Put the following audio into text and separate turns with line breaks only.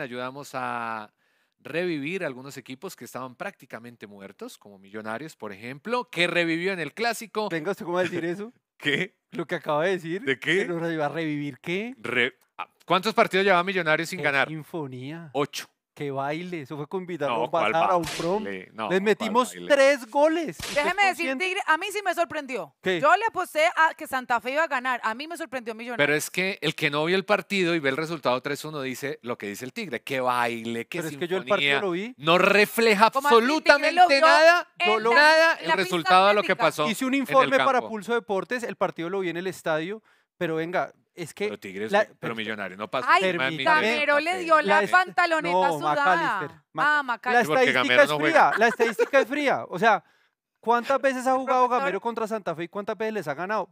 Ayudamos a revivir algunos equipos que estaban prácticamente muertos, como Millonarios, por ejemplo, que revivió en el clásico. Venga, ¿usted cómo decir eso? ¿Qué? Lo que acaba de decir. ¿De qué? Que iba a revivir qué. Ah, ¿Cuántos partidos llevaba Millonarios sin ganar? Sinfonía. Ocho. ¡Qué baile! Eso fue convidado a un a un prom. Les metimos tres goles. Pues Déjeme decir, Tigre, a mí sí me sorprendió. Yo le aposté a que Santa Fe iba a ganar. A mí me sorprendió Millonarios. Pero es que el que no vio el partido y ve el resultado 3-1 dice lo que dice el Tigre. que baile! ¡Qué Pero es que yo el partido lo vi. No refleja absolutamente nada, no, nada el resultado de lo que pasó Hice un informe para Pulso Deportes. El partido lo vi en el estadio. Pero venga, es que pero Tigres, pero Millonarios no pasa. Ay, Gamero le dio la, pantaloneta sudada. ah, la estadística es fría, la estadística es fría. O sea, ¿cuántas veces ha jugado Gamero contra Santa Fe y cuántas veces les ha ganado?